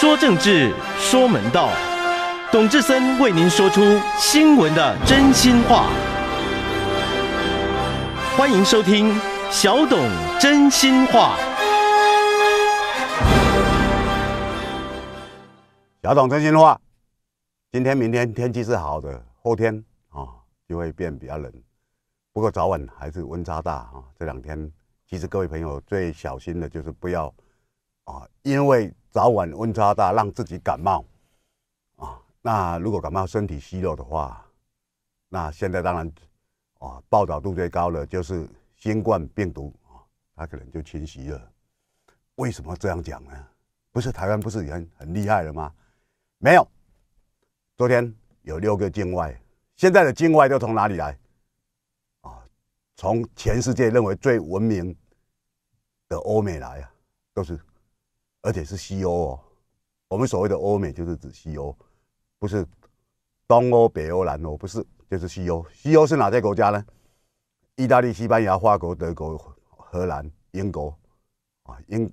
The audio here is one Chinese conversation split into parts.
说政治，说门道，董志森为您说出新闻的真心话。欢迎收听小董真心话。小董真心话，今天、明天天气是好的，后天啊就会变比较冷。不过早晚还是温差大啊，这两天其实各位朋友最小心的就是不要。啊，因为早晚温差大，让自己感冒啊。那如果感冒身体虚弱的话，那现在当然啊，报道度最高的就是新冠病毒啊，它可能就侵袭了。为什么这样讲呢？不是台湾不是很很厉害了吗？没有，昨天有六个境外，现在的境外都从哪里来？啊，从全世界认为最文明的欧美来啊，都是。而且是西欧哦，我们所谓的欧美就是指西欧，不是东欧、北欧、南欧，不是，就是西欧。西欧是哪些国家呢？意大利、西班牙、法国、德国、荷兰、英国啊，英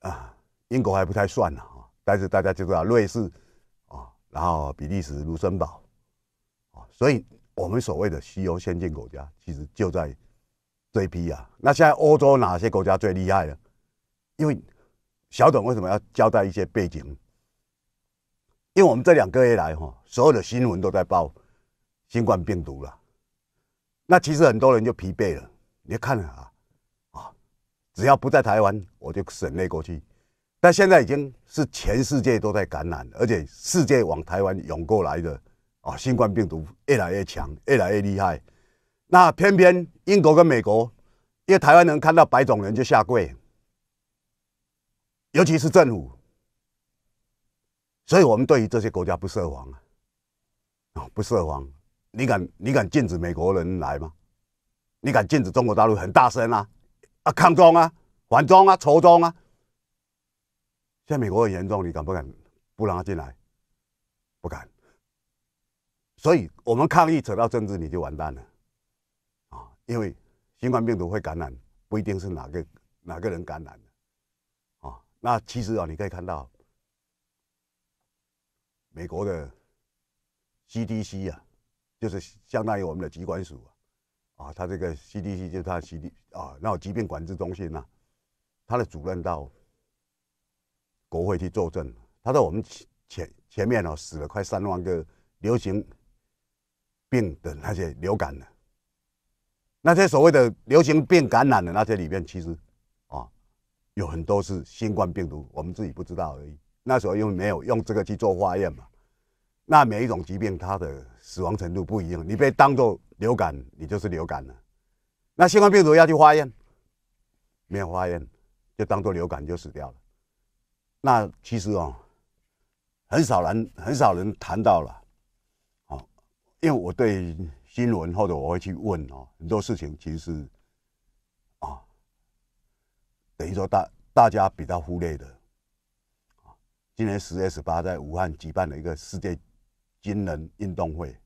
啊，英国还不太算呢啊。但是大家就知道瑞士啊，然后比利时、卢森堡啊，所以我们所谓的西欧先进国家，其实就在这批啊。那现在欧洲哪些国家最厉害呢？因为小董为什么要交代一些背景？因为我们这两个月来，哈，所有的新闻都在报新冠病毒了。那其实很多人就疲惫了。你看啊，啊，只要不在台湾，我就省内过去。但现在已经是全世界都在感染，而且世界往台湾涌过来的啊！新冠病毒越来越强，越来越厉害。那偏偏英国跟美国，因为台湾人看到白种人就下跪。尤其是政府，所以我们对于这些国家不设防啊，不设防。你敢你敢禁止美国人来吗？你敢禁止中国大陆很大声啊啊，抗中啊，反中啊，仇中啊？现在美国很严重，你敢不敢不让他进来？不敢。所以我们抗议扯到政治，你就完蛋了啊！因为新冠病毒会感染，不一定是哪个哪个人感染的。那其实啊，你可以看到美国的 CDC 啊，就是相当于我们的疾管署啊，啊，他这个 CDC 就是他 c d 啊，那疾病管制中心呐，他的主任到国会去作证，他在我们前前前面哦死了快三万个流行病的那些流感的。那些所谓的流行病感染的那些里面其实。有很多是新冠病毒，我们自己不知道而已。那时候又没有用这个去做化验嘛。那每一种疾病，它的死亡程度不一样。你被当作流感，你就是流感了。那新冠病毒要去化验，没有化验就当做流感就死掉了。那其实啊，很少人很少人谈到了。哦，因为我对新闻或者我会去问哦，很多事情其实。等于说大大家比较忽略的今年十月十八在武汉举办了一个世界军人运动会，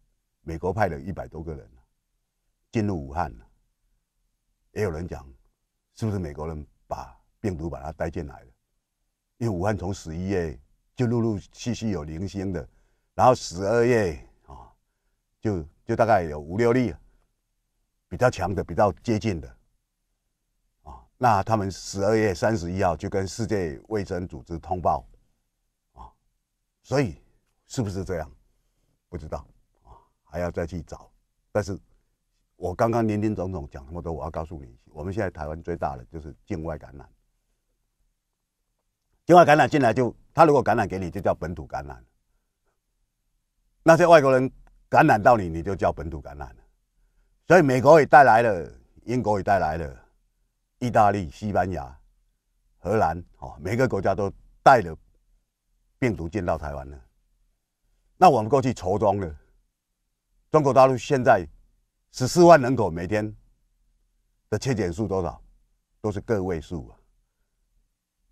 美国派了一百多个人进入武汉也有人讲是不是美国人把病毒把它带进来的，因为武汉从十一月就陆陆续续有零星的，然后十二月啊就就大概有五六例比较强的比较接近的。那他们十二月三十一号就跟世界卫生组织通报，啊，所以是不是这样？不知道啊，还要再去找。但是，我刚刚林林总总讲那么多，我要告诉你，我们现在台湾最大的就是境外感染。境外感染进来就，他如果感染给你，就叫本土感染。那些外国人感染到你，你就叫本土感染了。所以美国也带来了，英国也带来了。意大利、西班牙、荷兰，哦，每个国家都带了病毒进到台湾了。那我们过去愁中了，中国大陆现在十四万人口每天的确诊数多少，都是个位数啊。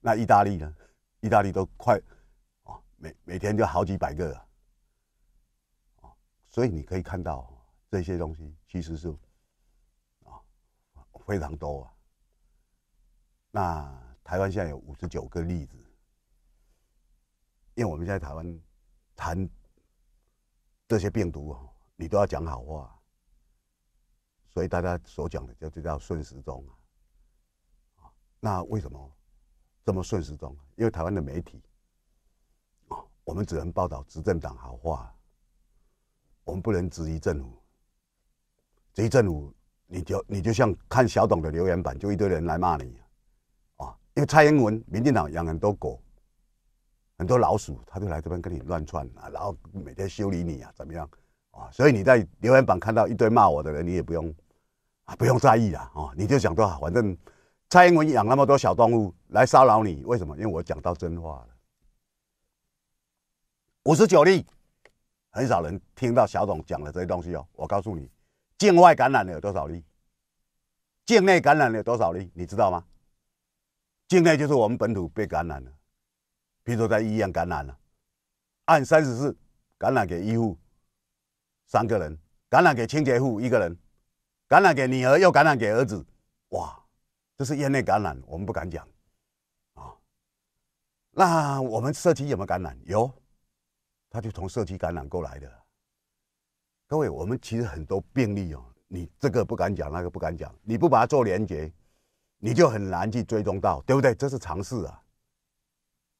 那意大利呢？意大利都快哦，每每天就好几百个啊。啊，所以你可以看到这些东西其实是啊，非常多啊。那台湾现在有五十九个例子，因为我们现在台湾谈这些病毒哦，你都要讲好话，所以大家所讲的就就叫顺时钟啊。那为什么这么顺时钟？因为台湾的媒体我们只能报道执政党好话，我们不能质疑政府。质疑政府，你就你就像看小董的留言板，就一堆人来骂你。因为蔡英文民进党养很多狗、很多老鼠，他就来这边跟你乱窜啊，然后每天修理你啊，怎么样啊？所以你在留言板看到一堆骂我的人，你也不用啊，不用在意了啊，你就想多少，反正蔡英文养那么多小动物来骚扰你，为什么？因为我讲到真话了。五十九例，很少人听到小董讲的这些东西哦。我告诉你，境外感染有多少例？境内感染有多少例？你知道吗？境在就是我们本土被感染了，比如说在医院感染了，按三十四感染给医护三个人，感染给清洁户一个人，感染给女儿又感染给儿子，哇，这是院内感染，我们不敢讲啊。那我们社区有没有感染？有，他就从社区感染过来的。各位，我们其实很多病例哦，你这个不敢讲，那个不敢讲，你不把它做连接。你就很难去追踪到，对不对？这是常事啊。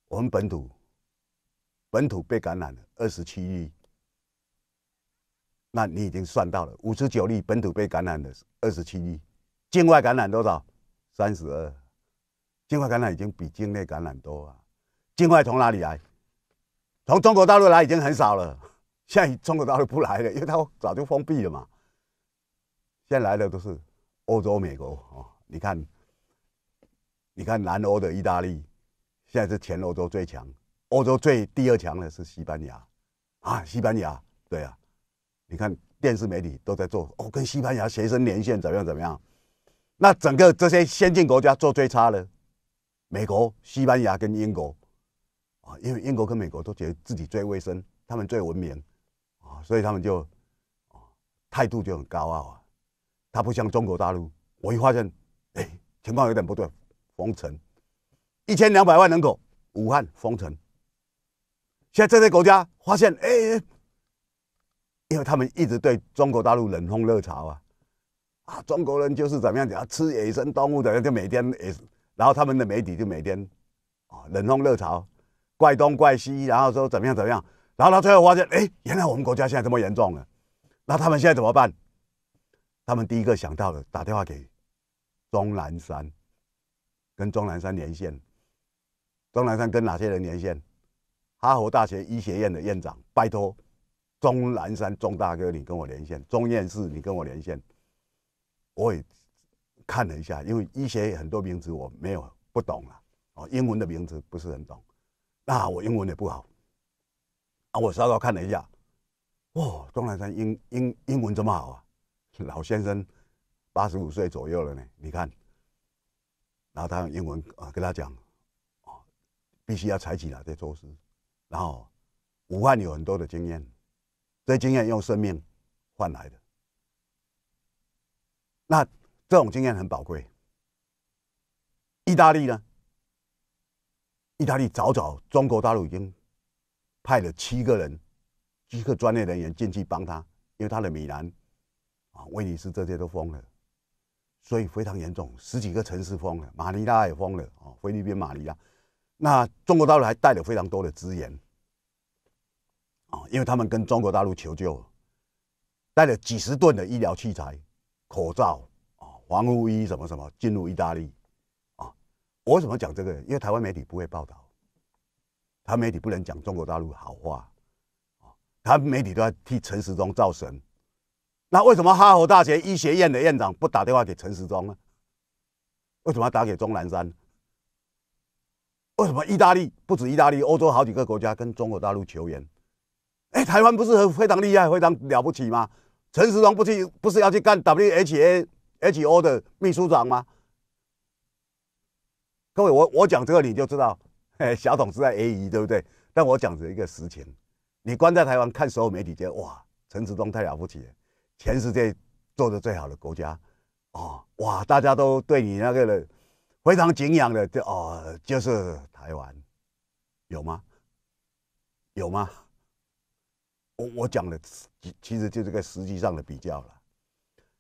我们本土本土被感染了二十七例，那你已经算到了五十九例本土被感染的二十七例，境外感染多少？三十二，境外感染已经比境内感染多啊。境外从哪里来？从中国大陆来已经很少了，现在中国大陆不来了，因为它早就封闭了嘛。现在来的都是欧洲、美国哦，你看。你看，南欧的意大利现在是全欧洲最强，欧洲最第二强的是西班牙啊！西班牙，对啊，你看电视媒体都在做哦，跟西班牙学生连线怎么样怎么样？那整个这些先进国家做最差的，美国、西班牙跟英国啊，因为英国跟美国都觉得自己最卫生，他们最文明啊，所以他们就啊态度就很高傲啊。他不像中国大陆，我一发现，哎，情况有点不对。封城，一千两百万人口，武汉封城。现在这些国家发现，哎，因为他们一直对中国大陆冷风热潮啊，啊，中国人就是怎么样子，吃野生动物的，就每天，然后他们的媒体就每天，啊，冷风热潮，怪东怪西，然后说怎么样怎么样，然后他最后发现，哎，原来我们国家现在这么严重了，那他们现在怎么办？他们第一个想到的，打电话给钟南山。跟钟南山连线，钟南山跟哪些人连线？哈佛大学医学院的院长，拜托，钟南山钟大哥，你跟我连线。钟院士，你跟我连线。我也看了一下，因为医学很多名词我没有不懂啊，哦，英文的名字不是很懂，那我英文也不好。啊，我稍稍看了一下，哇，钟南山英英英文这么好啊，老先生八十五岁左右了呢，你看。然后他用英文啊跟他讲，啊，必须要采取哪些措施。然后武汉有很多的经验，这经验用生命换来的，那这种经验很宝贵。意大利呢？意大利早早中国大陆已经派了七个人，几个专业人员进去帮他，因为他的米兰啊、威尼斯这些都封了。所以非常严重，十几个城市封了，马尼拉也封了啊，菲律宾马尼拉。那中国大陆还带了非常多的资源啊，因为他们跟中国大陆求救，带了几十吨的医疗器材、口罩啊、防护衣什么什么，进入意大利啊。我怎么讲这个？因为台湾媒体不会报道，台媒体不能讲中国大陆好话啊，台媒体都在替陈时中造神。那为什么哈佛大学医学院的院长不打电话给陈时中呢？为什么要打给钟南山？为什么意大利不止意大利，欧洲好几个国家跟中国大陆求援？哎，台湾不是很非常厉害，非常了不起吗？陈时中不去，不是要去干 W H A H O 的秘书长吗？各位，我我讲这个你就知道，小董是在 A E 对不对？但我讲的一个实情，你关在台湾看所有媒体，觉得哇，陈时中太了不起。全世界做的最好的国家，哦哇，大家都对你那个了非常敬仰的，就哦就是台湾，有吗？有吗？我我讲的其其实就是个实际上的比较了。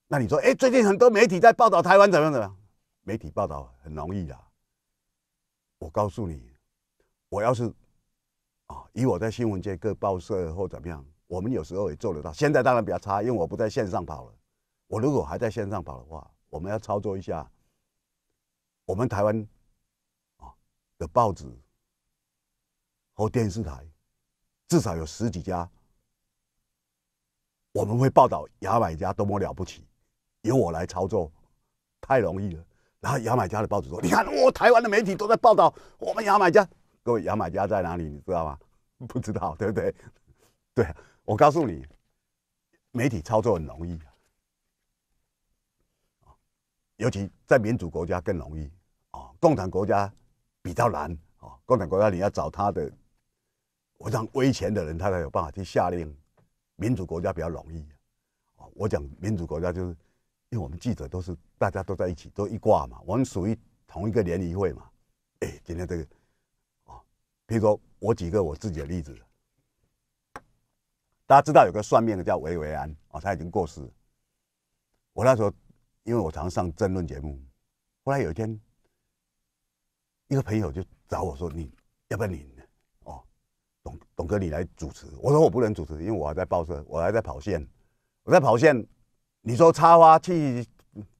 那你说，哎，最近很多媒体在报道台湾怎么样怎么？样？媒体报道很容易的。我告诉你，我要是啊，以我在新闻界各报社或怎么样。我们有时候也做得到，现在当然比较差，因为我不在线上跑了。我如果还在线上跑的话，我们要操作一下，我们台湾啊的报纸和电视台，至少有十几家，我们会报道牙买加多么了不起，由我来操作，太容易了。然后牙买加的报纸说：“你看，我台湾的媒体都在报道我们牙买加。”各位，牙买加在哪里？你知道吗？不知道，对不对？对。我告诉你，媒体操作很容易尤其在民主国家更容易啊。共产国家比较难啊。共产国家你要找他的，我讲威权的人，他才有办法去下令。民主国家比较容易啊。我讲民主国家就是，因为我们记者都是大家都在一起，都一挂嘛，我们属于同一个联谊会嘛。哎，今天这个啊，比如说我举个我自己的例子。大家知道有个算命的叫韦维安哦，他已经过世。我那时候因为我常上争论节目，后来有一天，一个朋友就找我说：“你要不要你哦，董董哥你来主持？”我说：“我不能主持，因为我还在报社，我还在跑线。我在跑线，你说插花去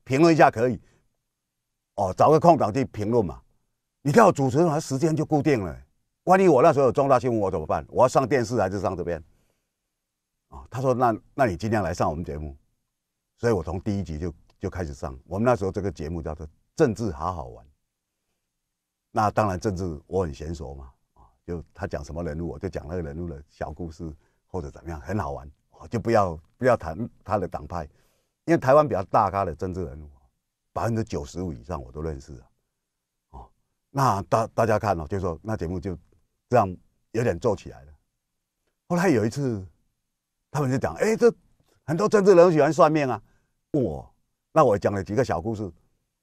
评论一下可以哦，找个空档去评论嘛。你我主持完时间就固定了，万一我那时候有重大新闻，我怎么办？我要上电视还是上这边？”啊，他说那那你今天来上我们节目，所以我从第一集就就开始上。我们那时候这个节目叫做《政治好好玩》，那当然政治我很娴熟嘛，啊，就他讲什么人物我就讲那个人物的小故事或者怎么样，很好玩。我就不要不要谈他的党派，因为台湾比较大咖的政治人物，百分之九十五以上我都认识啊。哦，那大大家看了就说那节目就这样有点做起来了。后来有一次。他们就讲，哎，这很多政治人物喜欢算命啊。我，那我讲了几个小故事，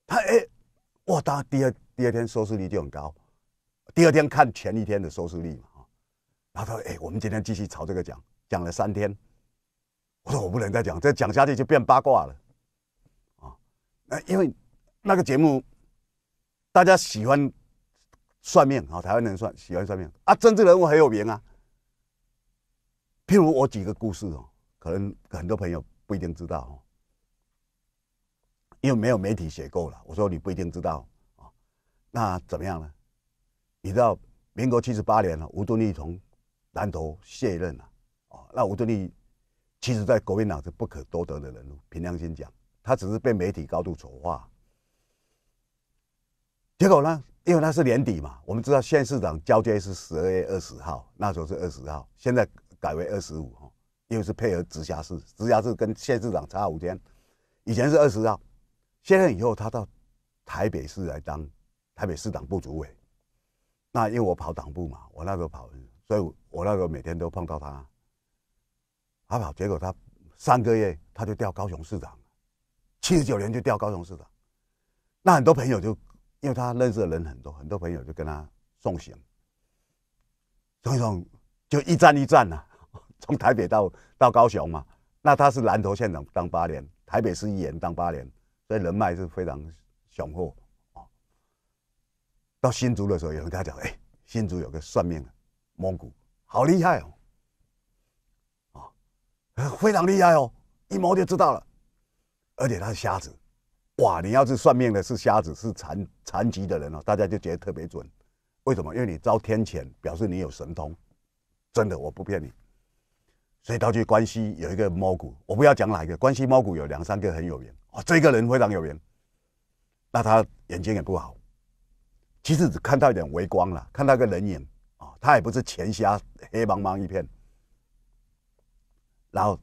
他，哎，我当第二第二天收视率就很高。第二天看前一天的收视率嘛，啊，他说，哎，我们今天继续朝这个讲，讲了三天。我说我不能再讲，再讲下去就变八卦了，啊，那因为那个节目大家喜欢算命啊，台湾人算喜欢算命啊，政治人物很有名啊。譬如我举个故事哦，可能很多朋友不一定知道哦，因为没有媒体写够了。我说你不一定知道哦，那怎么样呢？你知道民国七十八年了，吴敦义从南投卸任了哦，那吴敦义其实，在国民党是不可多得的人，凭良心讲，他只是被媒体高度丑化。结果呢，因为那是年底嘛，我们知道县市长交接是十二月二十号，那时候是二十号，现在。改为二十五哈，因为是配合直辖市，直辖市跟县市长差五天，以前是二十号，现在以后他到台北市来当台北市长部主委，那因为我跑党部嘛，我那个跑，所以我那个每天都碰到他，他跑，结果他三个月他就调高雄市长，七十九年就调高雄市长，那很多朋友就因为他认识的人很多，很多朋友就跟他送行，送送就一站一站呐。从台北到到高雄嘛，那他是南投县长当八年，台北市议员当八年，所以人脉是非常雄厚啊。到新竹的时候，有人跟他讲：“哎，新竹有个算命的，蒙古，好厉害哦，啊，非常厉害哦，一摸就知道了，而且他是瞎子，哇，你要是算命的是瞎子，是残残疾的人哦，大家就觉得特别准，为什么？因为你遭天谴，表示你有神通，真的，我不骗你。”所以到去关西有一个猫谷，我不要讲哪一个。关西猫谷有两三个很有名哦，这个人非常有名，那他眼睛也不好，其实只看到一点微光了，看到个人影啊，他也不是全瞎，黑茫茫一片。然后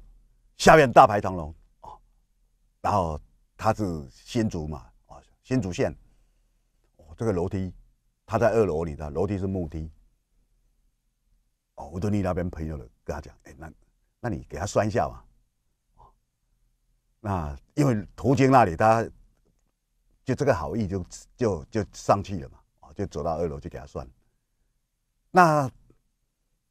下面大排长龙哦，然后他是新竹嘛，哦，新竹县，哦，这个楼梯他在二楼里的楼梯是木梯，哦，我对你那边朋友了，跟他讲，哎，那。那你给他算一下嘛？那因为途经那里，他就这个好意就就就上气了嘛？啊，就走到二楼去给他算。那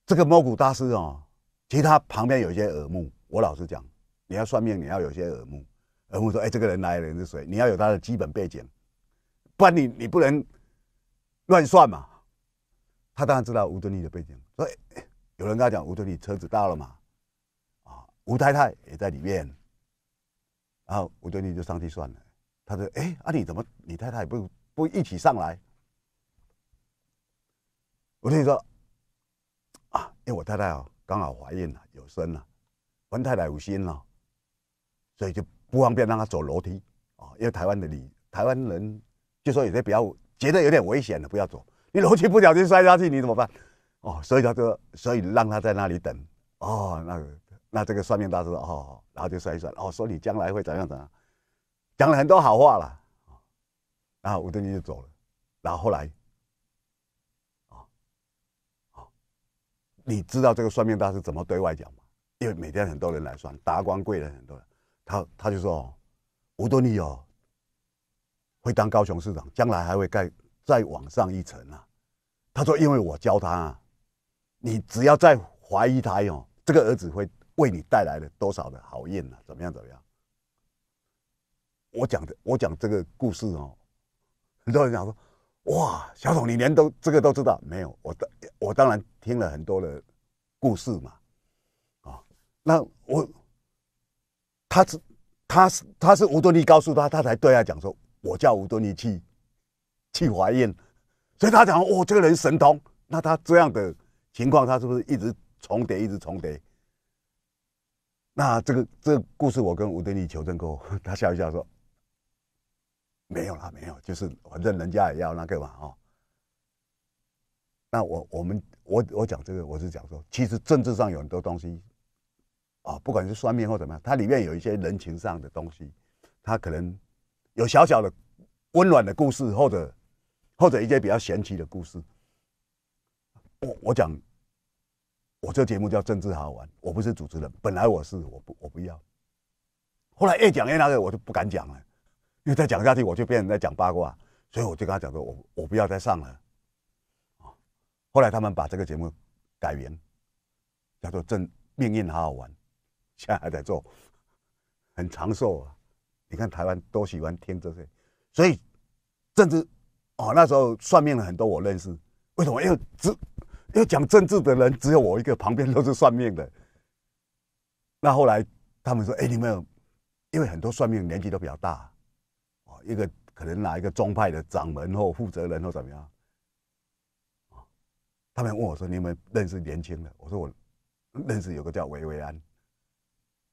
这个摸骨大师哦，其实他旁边有一些耳目。我老实讲，你要算命，你要有些耳目。耳目说：“哎，这个人来人是谁？”你要有他的基本背景，不然你你不能乱算嘛。他当然知道吴敦义的背景。有人跟他讲：“吴敦义车子到了嘛？”吴太太也在里面，然后吴敦义就上去算了。他说：“哎，阿李怎么你太太不不一起上来？”我跟你说，啊，因为我太太啊刚好怀孕了，有身了，文太太有心了，所以就不方便让她走楼梯啊，因为台湾的你台湾人就说有些比较觉得有点危险的，不要走，你楼梯不小心摔下去你怎么办？哦，所以他说，所以让他在那里等。哦，那个。那这个算命大师哦，然后就算一算哦，说你将来会怎样怎样，讲了很多好话了，后吴敦义就走了，然后后来，啊，啊，你知道这个算命大师怎么对外讲吗？因为每天很多人来算，达官贵人很多，他他就说哦，吴敦义哦，会当高雄市长，将来还会再再往上一层啊。他说，因为我教他啊，你只要再怀疑他哦，这个儿子会。为你带来了多少的好运呢？怎么样？怎么样？我讲的，我讲这个故事哦，很多人讲说：“哇，小董，你连都这个都知道？”没有，我当我当然听了很多的故事嘛，啊，那我他是他是他是吴敦义告诉他，他才对外讲说：“我叫吴敦义去去怀孕。”所以他讲：“哦，这个人神通。”那他这样的情况，他是不是一直重叠，一直重叠？那这个这个故事，我跟吴敦义求证过 他笑一笑说：“没有啦，没有，就是反正人家也要那个嘛，哦。”那我我们我我讲这个，我是讲说，其实政治上有很多东西，啊，不管是算命或怎么样，它里面有一些人情上的东西，它可能有小小的温暖的故事，或者或者一些比较嫌奇的故事。我我讲。我这节目叫《政治好玩》，我不是主持人，本来我是，我不，我不要。后来越讲越那个，我就不敢讲了，因为再讲下去我就变在讲八卦，所以我就跟他讲说，我我不要再上了。后来他们把这个节目改名，叫做《政命运好好玩》，现在还在做，很长寿啊。你看台湾都喜欢听这些，所以政治，哦，那时候算命的很多，我认识，为什么？因为这。要讲政治的人只有我一个，旁边都是算命的。那后来他们说：“哎，你们，因为很多算命年纪都比较大，哦，一个可能哪一个宗派的掌门或负责人或怎么样，他们问我说：‘你们认识年轻的？’我说我认识有个叫维维安，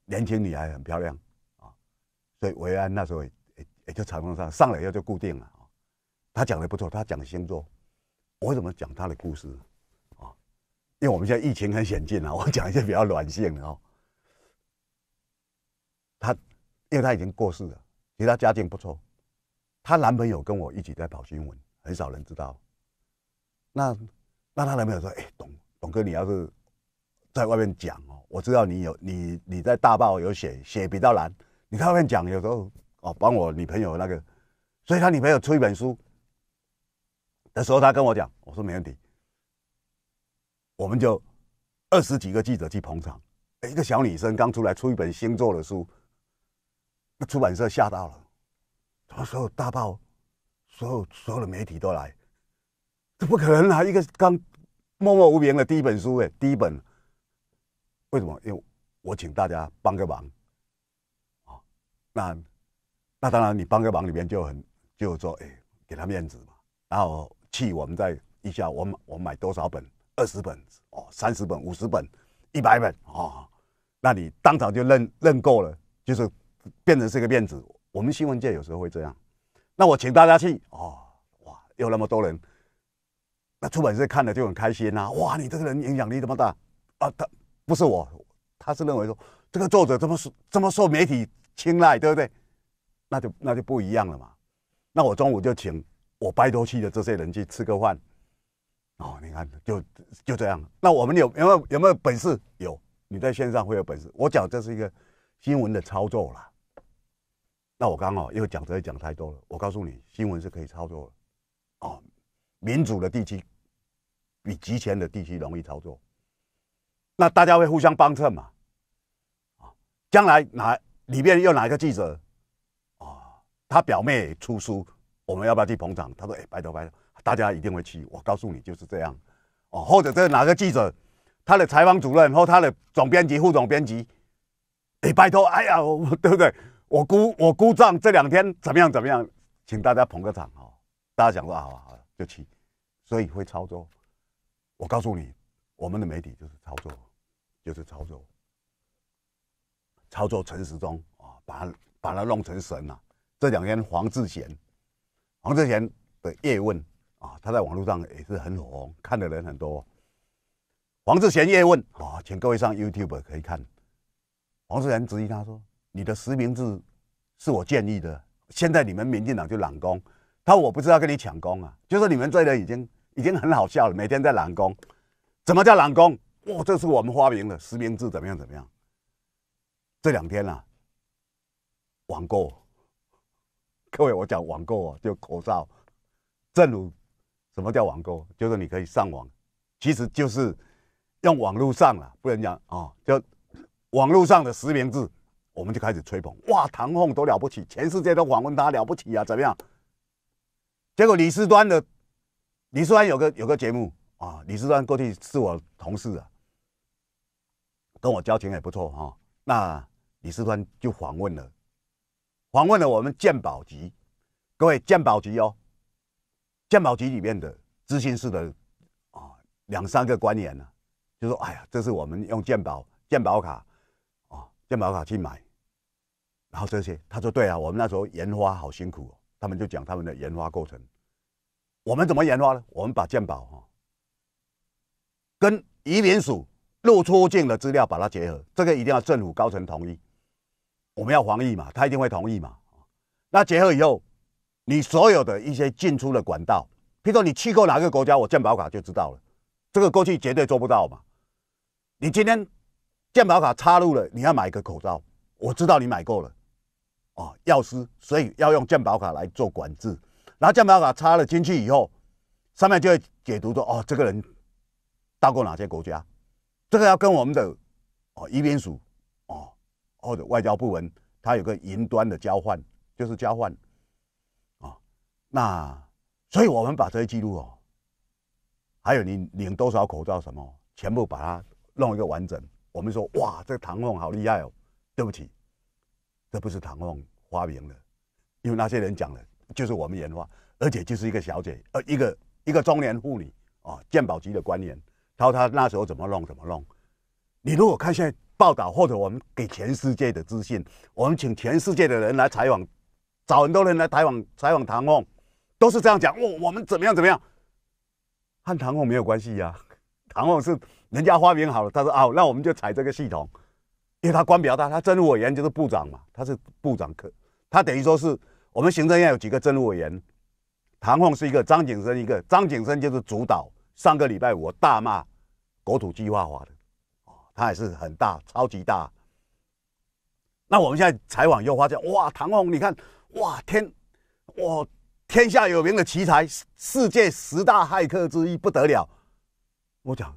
年轻女孩很漂亮啊。所以维维安那时候也也就常上上来后就固定了啊。他讲的不错，他讲星座，我怎么讲他的故事因为我们现在疫情很险峻啊，我讲一些比较软性的哦。她，因为她已经过世了，其实她家境不错。她男朋友跟我一起在跑新闻，很少人知道。那那她男朋友说：“哎，董董哥，你要是，在外面讲哦，我知道你有你你在大报有写写比较难，你在外面讲有时候哦，帮我女朋友那个，所以他女朋友出一本书的时候，他跟我讲，我说没问题。”我们就二十几个记者去捧场，一个小女生刚出来出一本新作的书，那出版社吓到了，么所有大报，所有所有的媒体都来，这不可能啊！一个刚默默无名的第一本书，哎，第一本，为什么？因为我请大家帮个忙，啊，那那当然你帮个忙里面就很就是说，哎，给他面子嘛，然后去我们再一下，我们我买多少本？二十本哦，三十本、五十本、一百本哦，那你当场就认认购了，就是变成是一个面子。我们新闻界有时候会这样。那我请大家去哦，哇，有那么多人，那出版社看了就很开心呐。哇，你这个人影响力这么大啊！他不是我，他是认为说这个作者这么受这么受媒体青睐，对不对？那就那就不一样了嘛。那我中午就请我拜托去的这些人去吃个饭。哦，你看，就就这样。那我们有有没有有没有本事？有，你在线上会有本事。我讲这是一个新闻的操作啦。那我刚好哦，又讲这讲太多了。我告诉你，新闻是可以操作的。哦，民主的地区比集权的地区容易操作。那大家会互相帮衬嘛？啊，将来哪里面有哪一个记者啊，他表妹出书，我们要不要去捧场？他说：哎，拜托拜托。大家一定会去，我告诉你，就是这样哦。或者这哪个记者，他的采访主任或他的总编辑、副总编辑，哎，拜托，哎呀，我对不对？我估我估账，这两天怎么样怎么样？请大家捧个场哦。大家想说好，好就去。所以会操作，我告诉你，我们的媒体就是操作，就是操作，操作陈时中啊，把把他弄成神了。这两天黄志贤，黄志贤的叶问。啊，他在网络上也是很火，看的人很多。黄志贤叶问啊，请各位上 YouTube 可以看。黄志贤质疑他说：“你的实名制是我建议的，现在你们民进党就揽工。”他我不知道跟你抢工啊，就是你们这的已经已经很好笑了，每天在揽工。怎么叫揽工？哇，这是我们发明的实名制，怎么样怎么样？这两天啊，网购，各位我讲网购啊，就口罩，正如。什么叫网购？就是你可以上网，其实就是用网络上啊，不能讲啊，叫网络上的实名制，我们就开始吹捧哇，唐凤都了不起，全世界都访问他了不起啊，怎么样？结果李思端的李思端有个有个节目啊，李思端过去是我同事啊，跟我交情也不错哈，那李思端就访问了，访问了我们鉴宝局，各位鉴宝局哦。鉴宝局里面的咨询室的啊，两三个官员呢，就说：“哎呀，这是我们用鉴宝鉴宝卡啊，鉴宝卡去买，然后这些。”他说：“对啊，我们那时候研发好辛苦哦。”他们就讲他们的研发过程，我们怎么研发呢？我们把鉴宝啊跟移民署入出境的资料把它结合，这个一定要政府高层同意，我们要防疫嘛，他一定会同意嘛。那结合以后。你所有的一些进出的管道，譬如说你去过哪个国家，我健保卡就知道了。这个过去绝对做不到嘛。你今天健保卡插入了，你要买一个口罩，我知道你买过了哦，药师，所以要用健保卡来做管制。然后健保卡插了进去以后，上面就会解读说哦，这个人到过哪些国家。这个要跟我们的哦，移民署哦，或者外交部门，它有个云端的交换，就是交换。那，所以我们把这些记录哦，还有你领多少口罩什么，全部把它弄一个完整。我们说哇，这个唐梦好厉害哦！对不起，这不是唐梦发明的，因为那些人讲的，就是我们演的话，而且就是一个小姐，呃，一个一个中年妇女哦，鉴宝局的官员，然后他那时候怎么弄怎么弄。你如果看现在报道，或者我们给全世界的资讯，我们请全世界的人来采访，找很多人来采访采访唐梦。都是这样讲，我我们怎么样怎么样，和唐鸿没有关系呀。唐鸿是人家发明好了，他说啊，那我们就采这个系统，因为他官比较大，他政务委员就是部长嘛，他是部长，他等于说是我们行政院有几个政务委员，唐鸿是一个，张景生一个，张景生就是主导。上个礼拜我大骂国土计划法的，哦，他也是很大，超级大。那我们现在采访又发现，哇，唐鸿你看，哇天，哇。天下有名的奇才，世界十大骇客之一，不得了！我讲，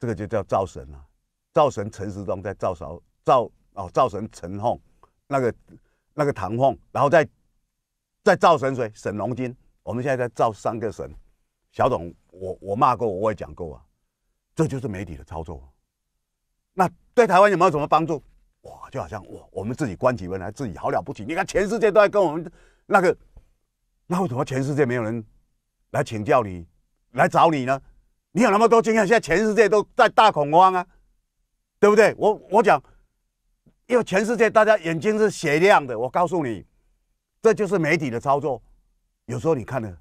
这个就叫造神了。造神陈世中在造勺造哦，造神陈凤，那个那个唐凤，然后再再造神谁？沈龙金。我们现在在造三个神，小董，我我骂过，我也讲过啊，这就是媒体的操作。那对台湾有没有什么帮助？哇，就好像哇，我们自己关起门来，自己好了不起。你看，全世界都在跟我们那个。那为什么全世界没有人来请教你、来找你呢？你有那么多经验，现在全世界都在大恐慌啊，对不对？我我讲，因为全世界大家眼睛是血亮的。我告诉你，这就是媒体的操作。有时候你看的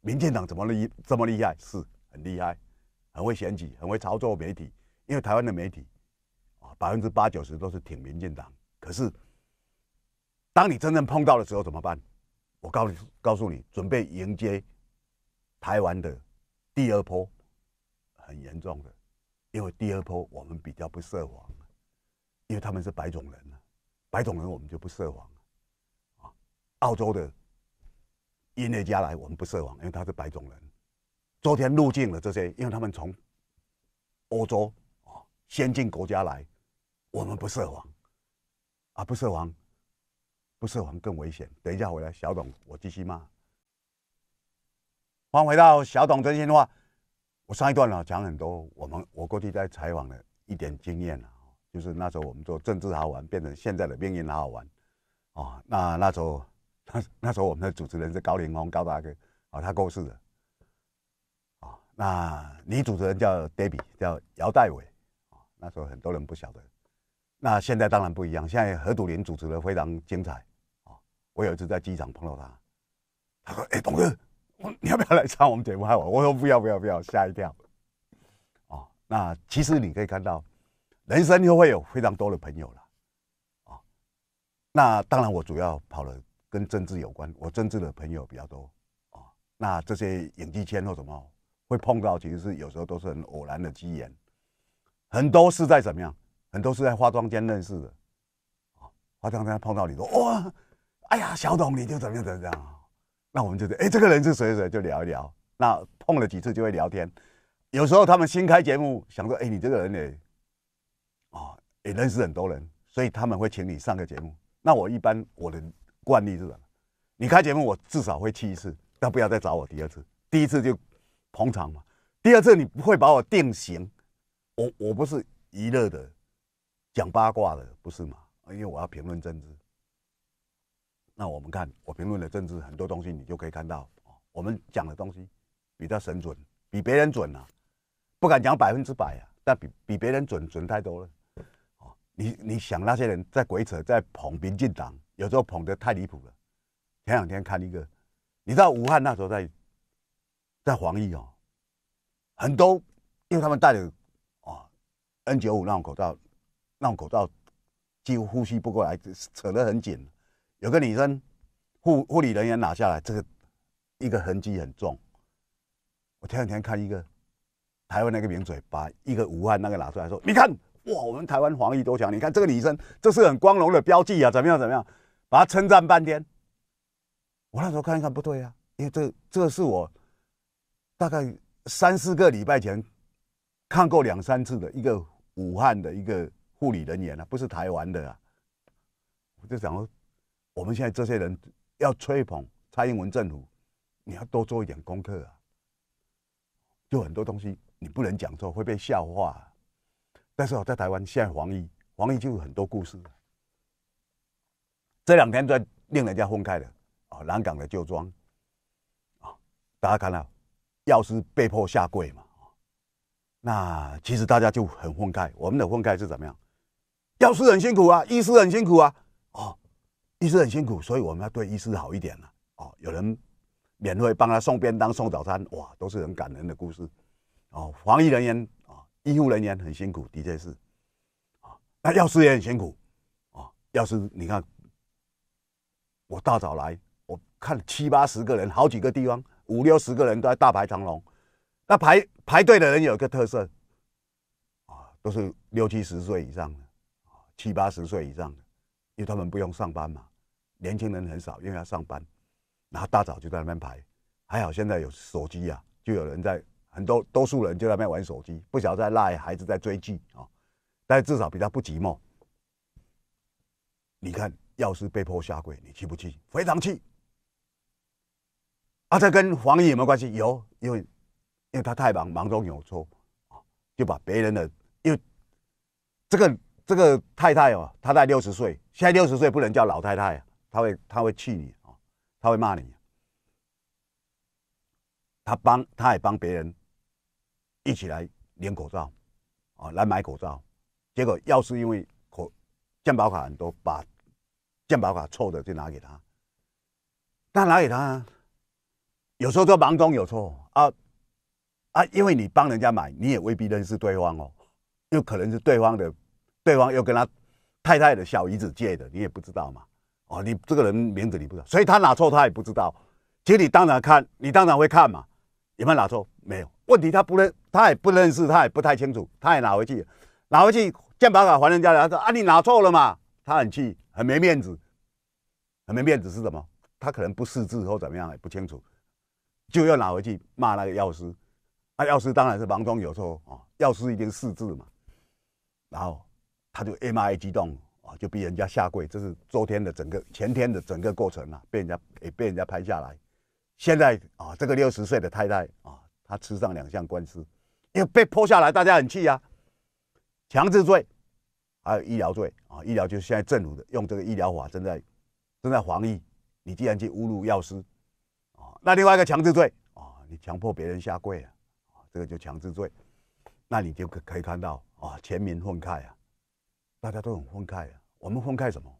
民进党怎么厉这么厉害，是很厉害，很会选举，很会操作媒体。因为台湾的媒体啊，百分之八九十都是挺民进党。可是，当你真正碰到的时候怎么办？我告你，告诉你，准备迎接台湾的第二波，很严重的，因为第二波我们比较不设防因为他们是白种人白种人我们就不设防啊，澳洲的音乐家来，我们不设防，因为他是白种人，昨天入境了这些，因为他们从欧洲啊先进国家来，我们不设防，啊，不设防。不是我们更危险。等一下回来，小董，我继续骂。迎回到小董心的话，我上一段呢讲很多。我们我过去在采访的一点经验啊，就是那时候我们做政治好玩，变成现在的命运好玩啊。那那时候，那 那时候我们的主持人是高凌风高大哥啊，他过世了那女主持人叫 Debbie，叫姚代伟，啊。那时候很多人不晓得，那现在当然不一样。现在何笃林主持的非常精彩。我有一次在机场碰到他，他说：“哎，董哥，你要不要来唱我们节目啊？”我说：“不要，不要，不要！”吓一跳。哦，那其实你可以看到，人生就会有非常多的朋友了。那当然，我主要跑了跟政治有关，我政治的朋友比较多。那这些影技圈或什么会碰到，其实是有时候都是很偶然的机缘，很多是在怎么样，很多是在化妆间认识的。化妆间碰到你说：“哇！”哎呀，小董，你就怎么样怎么样啊？那我们就哎，这个人是谁谁就聊一聊。那碰了几次就会聊天。有时候他们新开节目，想说哎，你这个人也，哦，也认识很多人，所以他们会请你上个节目。那我一般我的惯例是，你开节目我至少会去一次，但不要再找我第二次。第一次就捧场嘛。第二次你不会把我定型，我我不是娱乐的，讲八卦的不是嘛？因为我要评论政治。那我们看我评论的政治很多东西，你就可以看到哦、我们讲的东西比较神准，比别人准啊，不敢讲百分之百啊，但比比别人准准太多了哦，你你想那些人在鬼扯，在捧民进党，有时候捧得太离谱了。前两天看一个，你知道武汉那时候在在防疫哦，很多因为他们戴的啊 N 九五那种口罩，那种口罩几乎呼吸不过来，扯得很紧。有个女生，护护理人员拿下来，这个一个痕迹很重。我前两天看一个台湾那个名嘴，把一个武汉那个拿出来说：“你看，哇，我们台湾防疫多强！你看这个女生，这是很光荣的标记啊！怎么样，怎么样，把她称赞半天。”我那时候看一看，不对呀，因为这这是我大概三四个礼拜前看过两三次的一个武汉的一个护理人员啊，不是台湾的啊，我就想说。我们现在这些人要吹捧蔡英文政府，你要多做一点功课啊！有很多东西你不能讲错，会被笑话。但是我在台湾现在黄衣，黄衣就有很多故事。这两天在令人家愤慨的啊！南港的旧装啊，大家看到药师被迫下跪嘛？那其实大家就很愤慨。我们的愤慨是怎么样？药师很辛苦啊，医师很辛苦啊，哦。医生很辛苦，所以我们要对医师好一点了。哦，有人免费帮他送便当、送早餐，哇，都是很感人的故事。哦，防疫人员啊，医护人员很辛苦，的确是。啊，那药师也很辛苦。啊，药师，你看，我大早来，我看七八十个人，好几个地方，五六十个人都在大排长龙。那排排队的人有一个特色，啊，都是六七十岁以上的，啊，七八十岁以上的。因为他们不用上班嘛，年轻人很少，因为他上班，然后大早就在那边排，还好现在有手机呀，就有人在很多多数人就在那边玩手机，不晓得在赖，孩子在追剧啊，但至少比较不寂寞。你看，要是被迫下跪，你气不气？非常气。啊，这跟黄奕有没有关系？有，因为因为他太忙，忙中有错就把别人的，因为这个。这个太太哦，她在六十岁，现在六十岁不能叫老太太，她会她会气你哦，她会骂你。她帮，她也帮别人一起来领口罩，啊，来买口罩。结果要是因为口健保卡很多，把健保卡错的就拿给她，但拿给她，有时候这忙中有错啊啊，因为你帮人家买，你也未必认识对方哦，有可能是对方的。对方又跟他太太的小姨子借的，你也不知道嘛？哦，你这个人名字你不知道，所以他拿错他也不知道。其实你当然看，你当然会看嘛？有没有拿错？没有问题，他不认，他也不认识，他也不太清楚，他也拿回去，拿回去，剑拔卡还人家了，说啊你拿错了嘛？他很气，很没面子，很没面子是什么？他可能不识字或怎么样也不清楚，就要拿回去骂那个药师，那药师当然是盲中有错啊，药师一定识字嘛，然后。他就 M 骂唉激动啊，就逼人家下跪，这是昨天的整个前天的整个过程啊，被人家也被人家拍下来。现在啊，这个六十岁的太太啊，她吃上两项官司，因为被泼下来，大家很气啊，强制罪还有医疗罪啊，医疗就是现在政府的用这个医疗法正在正在防疫。你既然去侮辱药师啊，那另外一个强制罪啊，你强迫别人下跪啊，这个就强制罪，那你就可可以看到啊，全民愤慨啊。大家都很愤慨，我们愤慨什么？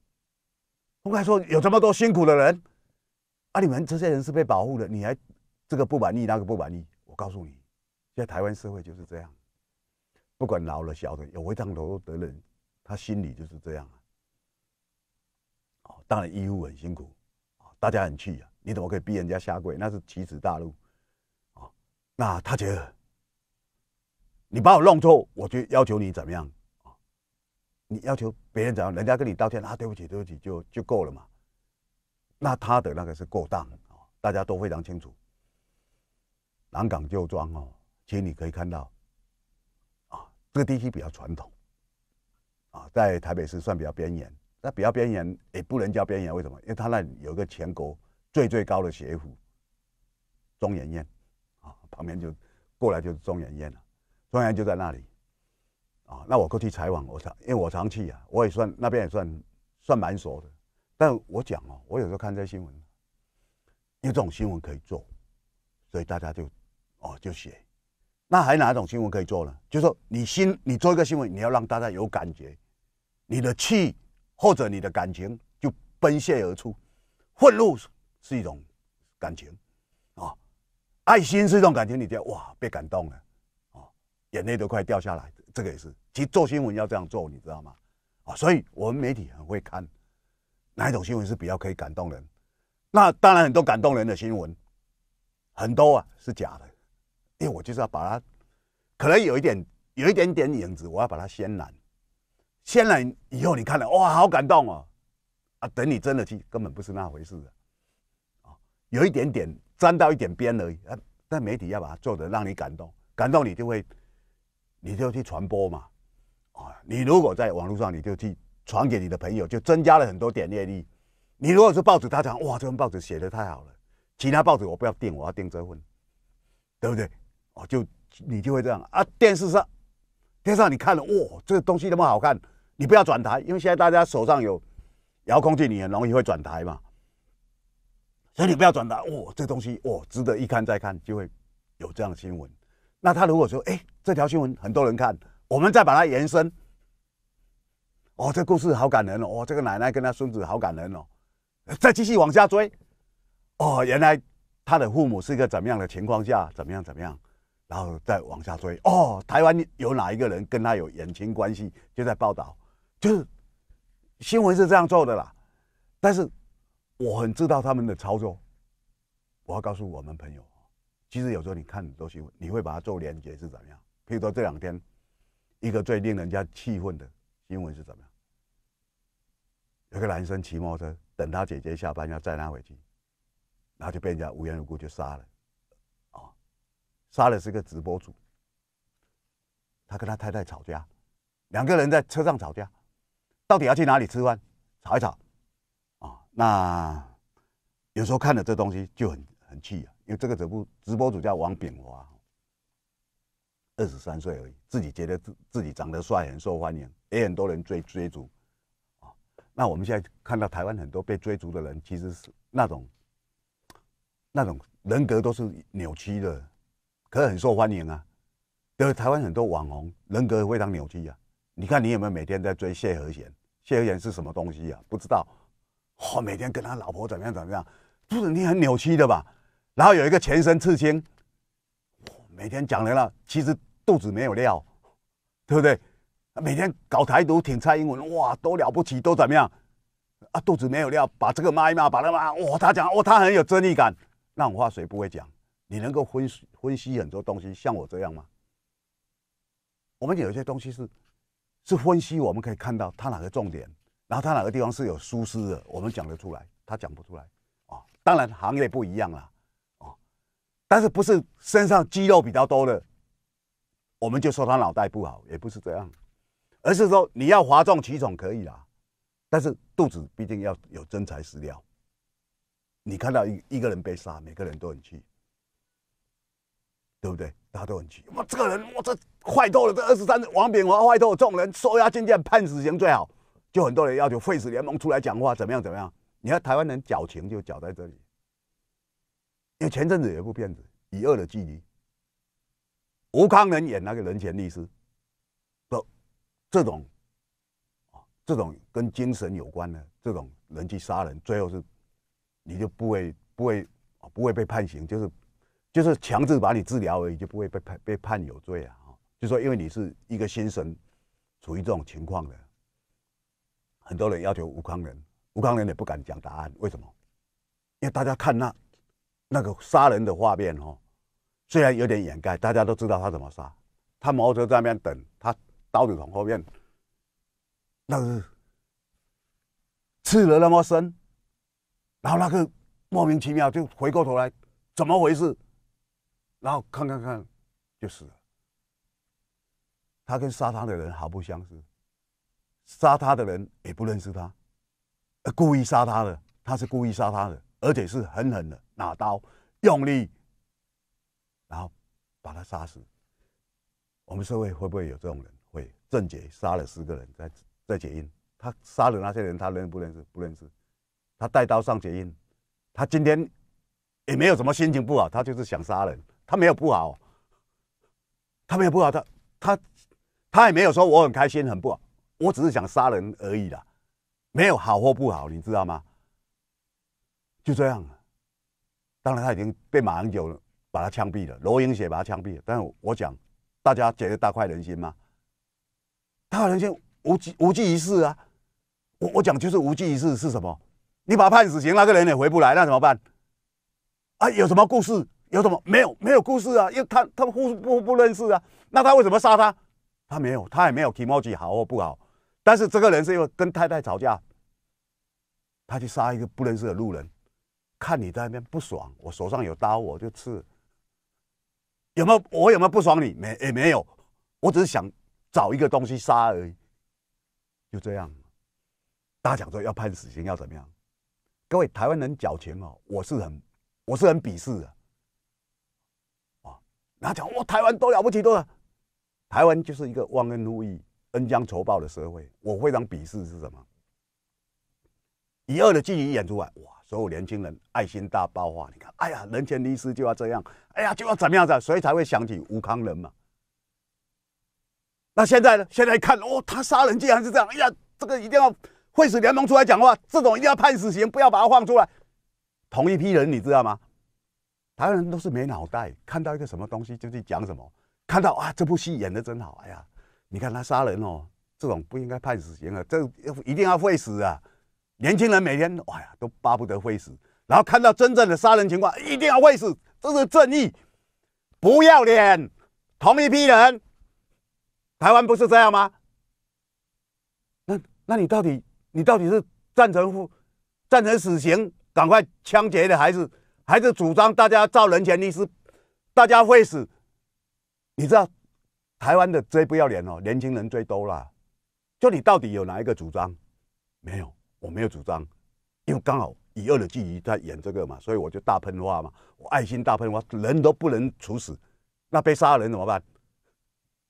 愤慨说有这么多辛苦的人，啊，你们这些人是被保护的，你还这个不满意，那个不满意。我告诉你，现在台湾社会就是这样，不管老的、小的、有违章头的人，他心里就是这样啊。当然，医护很辛苦啊，大家很气啊，你怎么可以逼人家下跪？那是奇耻大辱。那他觉得你把我弄错，我就要求你怎么样？你要求别人怎样，人家跟你道歉啊，对不起，对不起就就够了嘛。那他的那个是过当哦，大家都非常清楚。南港旧庄哦，其实你可以看到，啊，这个地区比较传统，啊，在台北市算比较边缘，那比较边缘也不能叫边缘，为什么？因为他那里有一个全国最最高的学府，中研院，啊，旁边就过来就是中研院了，中研就在那里。啊，那我过去采访，我常因为我常去啊，我也算那边也算算蛮熟的。但我讲哦，我有时候看这些新闻，有这种新闻可以做，所以大家就哦就写。那还有哪种新闻可以做呢？就说你新你做一个新闻，你要让大家有感觉，你的气或者你的感情就奔泄而出，愤怒是一种感情啊，爱心是一种感情，你得哇被感动了啊，眼泪都快掉下来。这个也是，其实做新闻要这样做，你知道吗？啊，所以我们媒体很会看哪一种新闻是比较可以感动人。那当然很多感动人的新闻，很多啊是假的，因为我就是要把它，可能有一点有一点点影子，我要把它渲染，渲染以后你看了哇好感动哦，啊等你真的去根本不是那回事啊、啊有一点点沾到一点边而已，啊但媒体要把它做的让你感动，感动你就会。你就去传播嘛，啊，你如果在网络上，你就去传给你的朋友，就增加了很多点阅率。你如果是报纸，他讲哇，这份报纸写的太好了，其他报纸我不要订，我要订这份，对不对？哦，就你就会这样啊。电视上，电视上你看了哇，这个东西那么好看，你不要转台，因为现在大家手上有遥控器，你很容易会转台嘛。所以你不要转台，哇，这东西哇，值得一看再看，就会有这样的新闻。那他如果说，哎，这条新闻很多人看，我们再把它延伸。哦，这故事好感人哦，这个奶奶跟她孙子好感人哦，再继续往下追。哦，原来他的父母是一个怎么样的情况下，怎么样怎么样，然后再往下追。哦，台湾有哪一个人跟他有远亲关系就在报道，就是新闻是这样做的啦。但是我很知道他们的操作，我要告诉我们朋友。其实有时候你看很多新闻，你会把它做连接是怎么样？譬如说这两天，一个最令人家气愤的新闻是怎么样？有个男生骑摩托车等他姐姐下班要载他回去，然后就被人家无缘无故就杀了，啊，杀了是个直播主，他跟他太太吵架，两个人在车上吵架，到底要去哪里吃饭？吵一吵，啊，那有时候看了这东西就很很气啊。因为这个直播直播主叫王炳华，二十三岁而已，自己觉得自自己长得帅，很受欢迎，也很多人追追逐，啊，那我们现在看到台湾很多被追逐的人，其实是那种那种人格都是扭曲的，可是很受欢迎啊。台湾很多网红人格非常扭曲啊。你看你有没有每天在追谢和弦？谢和弦是什么东西啊？不知道，哦，每天跟他老婆怎么样怎么样，不是你很扭曲的吧？然后有一个全身刺青，每天讲的那其实肚子没有料，对不对？每天搞台独、挺蔡英文，哇，多了不起，都怎么样？啊，肚子没有料，把这个骂一骂，把那骂，哇，他讲，哦，他很有正义感，那种话谁不会讲？你能够分析分析很多东西，像我这样吗？我们有些东西是是分析，我们可以看到他哪个重点，然后他哪个地方是有疏失的，我们讲得出来，他讲不出来啊。当然行业不一样了。但是不是身上肌肉比较多的，我们就说他脑袋不好，也不是这样，而是说你要哗众取宠可以啦，但是肚子毕竟要有真材实料。你看到一一个人被杀，每个人都很气，对不对？大家都很气。哇，这个人哇这坏透了，这二十三王炳华坏透，众人收押进监判死刑最好，就很多人要求废止联盟出来讲话，怎么样怎么样？你看台湾人矫情就矫在这里。前阵子有一部片子《以恶的距离》，吴康仁演那个人权律师，不，这种啊，这种跟精神有关的这种人去杀人，最后是你就不会不会啊不会被判刑，就是就是强制把你治疗而已，就不会被判被判有罪啊。就说因为你是一个心神处于这种情况的，很多人要求吴康仁，吴康仁也不敢讲答案，为什么？因为大家看那。那个杀人的画面哦，虽然有点掩盖，大家都知道他怎么杀。他毛泽东在那边等，他刀子从后面，那个刺了那么深，然后那个莫名其妙就回过头来，怎么回事？然后看看看，就死了。他跟杀他的人毫不相识，杀他的人也不认识他，故意杀他的，他是故意杀他的。而且是狠狠的拿刀用力，然后把他杀死。我们社会会不会有这种人？会正杰杀了十个人在在解印，他杀了那些人，他认不认识？不认识。他带刀上解印，他今天也没有什么心情不好，他就是想杀人，他没有不好，他没有不好，他他他也没有说我很开心很不好，我只是想杀人而已啦，没有好或不好，你知道吗？就这样，当然他已经被马英九把他枪毙了，罗英杰把他枪毙了。但是我讲，大家觉得大快人心吗？大快人心无济无济于事啊！我我讲就是无济于事是什么？你把他判死刑，那个人也回不来，那怎么办？啊，有什么故事？有什么？没有没有故事啊！因为他他们互不不认识啊，那他为什么杀他？他没有，他也没有体貌记好或不好。但是这个人是因为跟太太吵架，他去杀一个不认识的路人。看你在那边不爽，我手上有刀，我就刺。有没有我有没有不爽你？没也没有，我只是想找一个东西杀而已，就这样。大家讲说要判死刑要怎么样？各位台湾人矫情哦，我是很我是很鄙视的。啊，那讲我台湾多了不起多了，台湾就是一个忘恩负义、恩将仇报的社会，我非常鄙视是什么？以恶的伎俩演出来，哇！所有年轻人爱心大爆发，你看，哎呀，人前一时就要这样，哎呀，就要怎么样子，所以才会想起吴康人嘛。那现在呢？现在看哦，他杀人竟然是这样，哎呀，这个一定要会使联盟出来讲话，这种一定要判死刑，不要把他放出来。同一批人，你知道吗？台湾人都是没脑袋，看到一个什么东西就去讲什么。看到啊，这部戏演的真好，哎呀，你看他杀人哦，这种不应该判死刑啊，这一定要会死啊。年轻人每天，哎呀，都巴不得会死，然后看到真正的杀人情况，一定要会死，这是正义，不要脸，同一批人，台湾不是这样吗？那，那你到底，你到底是赞成付赞成死刑，赶快枪决的，还是还是主张大家造人权律师，大家会死？你知道，台湾的最不要脸哦，年轻人最多啦。就你到底有哪一个主张？没有。我没有主张，因为刚好以恶的距离在演这个嘛，所以我就大喷花嘛，我爱心大喷花，人都不能处死，那被杀的人怎么办？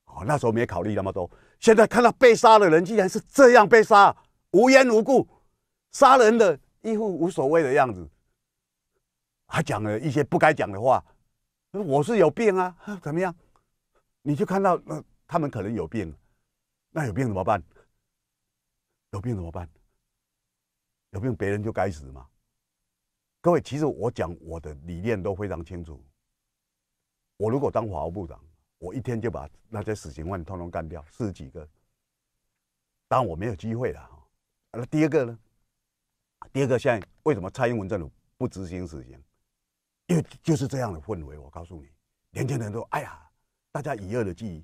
哦，那时候没考虑那么多。现在看到被杀的人竟然是这样被杀，无缘无故，杀人的一副无所谓的样子，还讲了一些不该讲的话，我是有病啊，怎么样？你就看到那他们可能有病，那有病怎么办？有病怎么办？有病，别人就该死吗？各位，其实我讲我的理念都非常清楚。我如果当法务部长，我一天就把那些死刑犯通通干掉四十几个。当然我没有机会了那第二个呢？第二个现在为什么蔡英文政府不执行死刑？因为就是这样的氛围。我告诉你，年轻人都哎呀，大家以恶的记忆，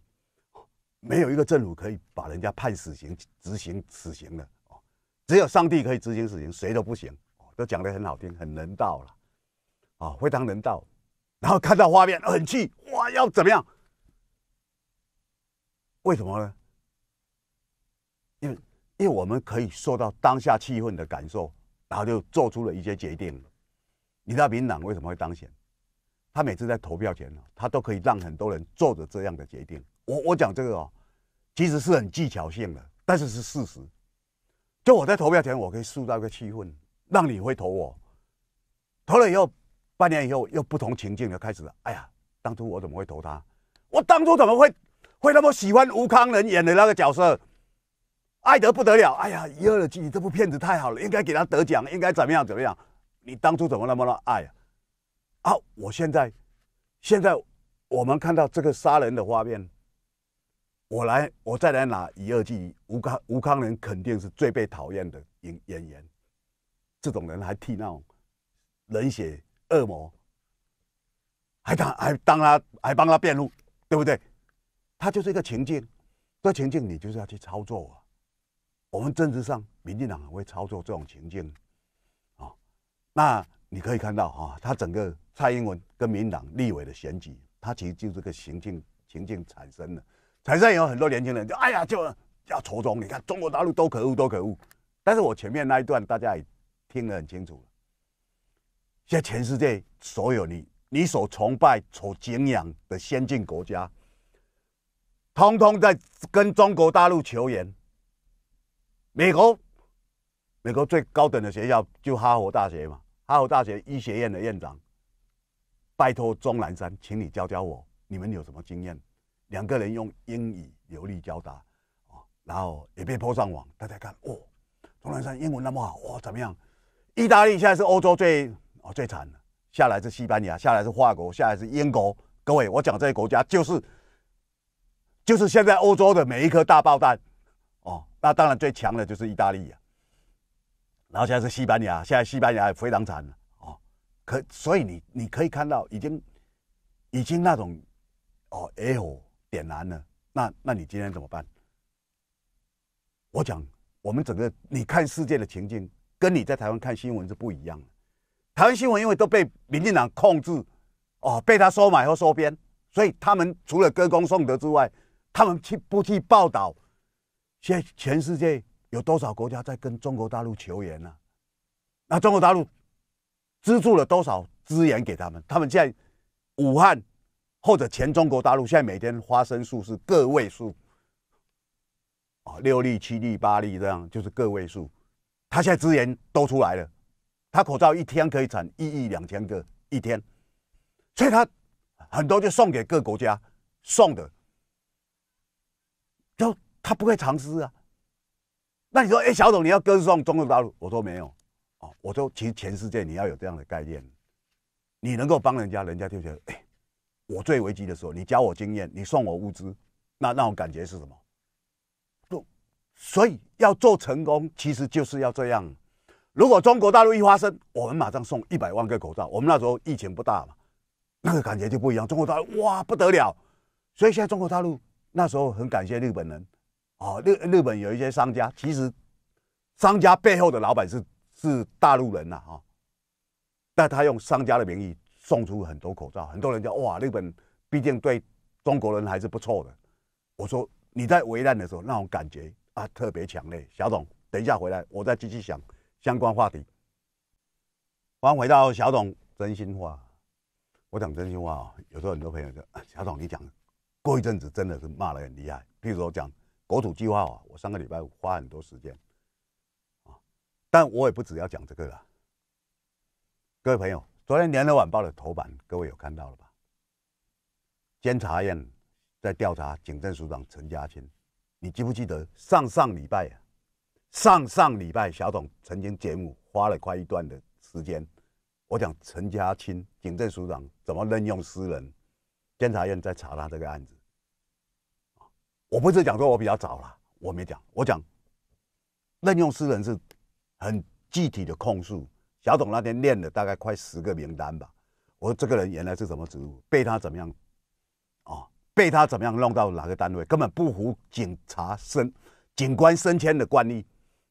没有一个政府可以把人家判死刑执行死刑的。只有上帝可以执行死刑，谁都不行。都讲得很好听，很人道了，啊，非常人道。然后看到画面很气，哇，要怎么样？为什么呢？因为因为我们可以受到当下气氛的感受，然后就做出了一些决定。你知道民党为什么会当选？他每次在投票前呢，他都可以让很多人做着这样的决定。我我讲这个啊，其实是很技巧性的，但是是事实。就我在投票前，我可以塑造个气氛，让你会投我。投了以后，半年以后，又不同情境的开始，了。哎呀，当初我怎么会投他？我当初怎么会会那么喜欢吴康仁演的那个角色，爱得不得了？哎呀，一二季这部片子太好了，应该给他得奖，应该怎么样怎么样？你当初怎么那么的爱？啊，我现在，现在我们看到这个杀人的画面。我来，我再来拿一二季吴康吴康仁肯定是最被讨厌的演演员，这种人还替那种冷血恶魔，还当还当他还帮他辩护，对不对？他就是一个情境，这情境你就是要去操作啊。我们政治上，民进党会操作这种情境，啊，那你可以看到啊，他整个蔡英文跟民党立委的选举，他其实就是个情境情境产生的。台上有很多年轻人就哎呀就要仇中，你看中国大陆多可恶多可恶。但是我前面那一段大家也听得很清楚，现在全世界所有你你所崇拜、所敬仰的先进国家，通通在跟中国大陆求援。美国，美国最高等的学校就哈佛大学嘛，哈佛大学医学院的院长，拜托钟南山，请你教教我，你们有什么经验？两个人用英语流利交达，然后也被泼上网。大家看，哦，钟南山英文那么好，哇，怎么样？意大利现在是欧洲最哦最惨的，下来是西班牙，下来是法国，下来是英国。各位，我讲这些国家就是，就是现在欧洲的每一颗大爆弹，哦，那当然最强的就是意大利啊。然后现在是西班牙，现在西班牙非常惨了，哦，可所以你你可以看到，已经已经那种哦，哎呦。点燃了，那那你今天怎么办？我讲，我们整个你看世界的情境，跟你在台湾看新闻是不一样的。台湾新闻因为都被民进党控制，哦，被他收买和收编，所以他们除了歌功颂德之外，他们去不去报道？现在全世界有多少国家在跟中国大陆求援呢？那中国大陆资助了多少资源给他们？他们在武汉。或者全中国大陆现在每天花生数是个位数，啊，六粒、七粒、八粒这样，就是个位数。他现在资源都出来了，他口罩一天可以产一亿两千个一天，所以他很多就送给各国家送的，就他不会藏私啊。那你说，哎，小董你要歌颂中国大陆，我说没有，哦，我说其实全世界你要有这样的概念，你能够帮人家，人家就觉得哎。我最危机的时候，你教我经验，你送我物资，那那种感觉是什么？不，所以要做成功，其实就是要这样。如果中国大陆一发生，我们马上送一百万个口罩。我们那时候疫情不大嘛，那个感觉就不一样。中国大陆哇不得了，所以现在中国大陆那时候很感谢日本人啊。日日本有一些商家，其实商家背后的老板是是大陆人呐啊，但他用商家的名义。送出很多口罩，很多人就哇，日本毕竟对中国人还是不错的。我说你在为难的时候，那种感觉啊，特别强烈。小董，等一下回来，我再继续想相关话题。迎回到小董真心话，我讲真心话啊。有时候很多朋友啊、小董你讲过一阵子，真的是骂的很厉害。譬如说讲国土计划啊，我上个礼拜花很多时间啊，但我也不只要讲这个了，各位朋友。昨天《联合晚报》的头版，各位有看到了吧？监察院在调查警政署长陈家清，你记不记得上上礼拜、啊？上上礼拜小董曾经节目花了快一段的时间，我讲陈家清警政署长怎么任用私人，监察院在查他这个案子。我不是讲说我比较早了，我没讲，我讲任用私人是很具体的控诉。小董那天练了大概快十个名单吧，我说这个人原来是什么职务，被他怎么样，啊，被他怎么样弄到哪个单位，根本不符警察升警官升迁的惯例，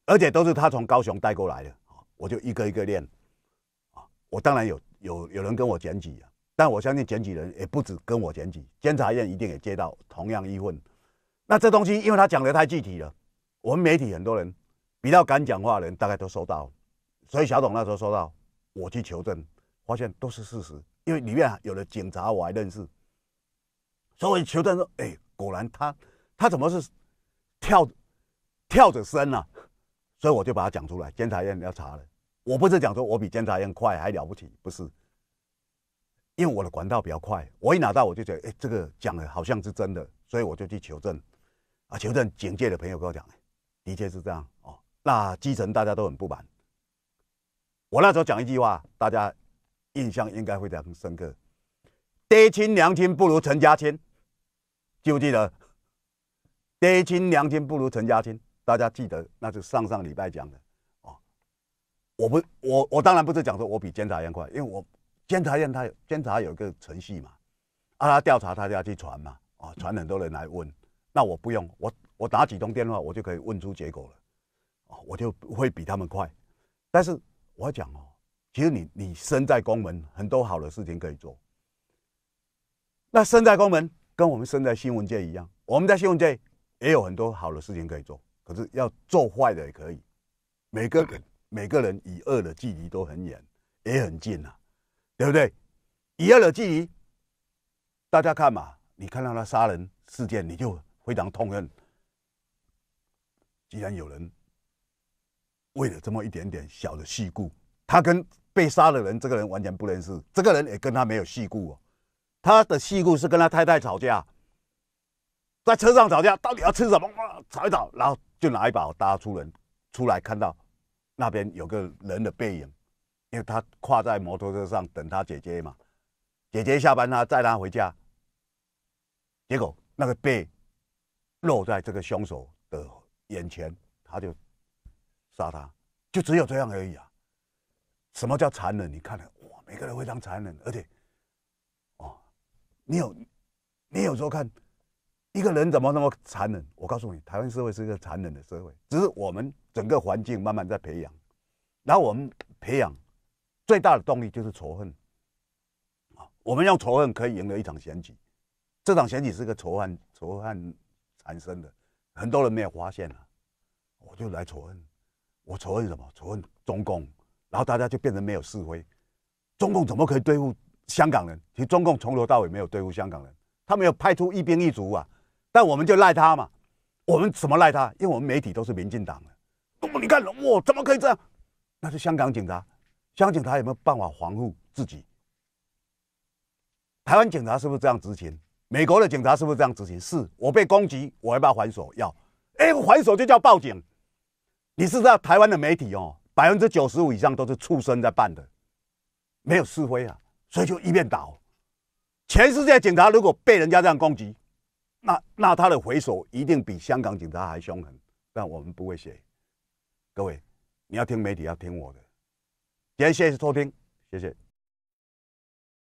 而且都是他从高雄带过来的，我就一个一个练，啊，我当然有有有人跟我检举啊，但我相信检举人也不止跟我检举，监察院一定也接到同样一份，那这东西因为他讲的太具体了，我们媒体很多人比较敢讲话的人大概都收到。所以小董那时候说到，我去求证，发现都是事实，因为里面有的警察我还认识。所以求证说，哎，果然他他怎么是跳跳着升呢？所以我就把他讲出来，检察院要查了。我不是讲说我比检察院快还了不起，不是，因为我的管道比较快，我一拿到我就觉得，哎，这个讲的好像是真的，所以我就去求证。啊，求证警界的朋友跟我讲，的确是这样哦。那基层大家都很不满。我那时候讲一句话，大家印象应该会常深刻：“爹亲娘亲不如陈家亲。”记不记得？“爹亲娘亲不如陈家亲。”大家记得？那是上上礼拜讲的。哦，我不，我我当然不是讲说我比监察院快，因为我监察院他监察有一个程序嘛，啊，调查他就要去传嘛，啊，传很多人来问，那我不用，我我打几通电话，我就可以问出结果了，哦，我就会比他们快，但是。我讲哦，其实你你身在公门，很多好的事情可以做。那身在公门，跟我们身在新闻界一样，我们在新闻界也有很多好的事情可以做。可是要做坏的也可以，每个每个人与恶的距离都很远，也很近呐，对不对？与恶的距离，大家看嘛，你看到他杀人事件，你就非常痛恨。既然有人。为了这么一点点小的事故，他跟被杀的人这个人完全不认识，这个人也跟他没有事故哦。他的事故是跟他太太吵架，在车上吵架，到底要吃什么哇？吵一吵，然后就拿一把刀出人出来，看到那边有个人的背影，因为他跨在摩托车上等他姐姐嘛，姐姐下班他载他回家，结果那个背落在这个凶手的眼前，他就。杀他，就只有这样而已啊！什么叫残忍？你看了哇，每个人非常残忍，而且哦，你有你有时候看一个人怎么那么残忍？我告诉你，台湾社会是一个残忍的社会，只是我们整个环境慢慢在培养，然后我们培养最大的动力就是仇恨我们用仇恨可以赢得一场选举，这场选举是个仇恨仇恨产生的，很多人没有发现啊！我就来仇恨。我仇恨什么？仇恨中共，然后大家就变成没有是非。中共怎么可以对付香港人？其实中共从头到尾没有对付香港人，他没有派出一兵一卒啊。但我们就赖他嘛，我们怎么赖他？因为我们媒体都是民进党的。那么你看，我怎么可以这样？那是香港警察，香港警察有没有办法防护自己？台湾警察是不是这样执勤？美国的警察是不是这样执勤？是我被攻击，我要不要还手？要。哎，还手就叫报警。你知道台湾的媒体哦，百分之九十五以上都是畜生在办的，没有是非啊，所以就一面倒。全世界警察如果被人家这样攻击，那那他的回手一定比香港警察还凶狠。但我们不会写。各位，你要听媒体，要听我的。今天谢谢托宾，谢谢。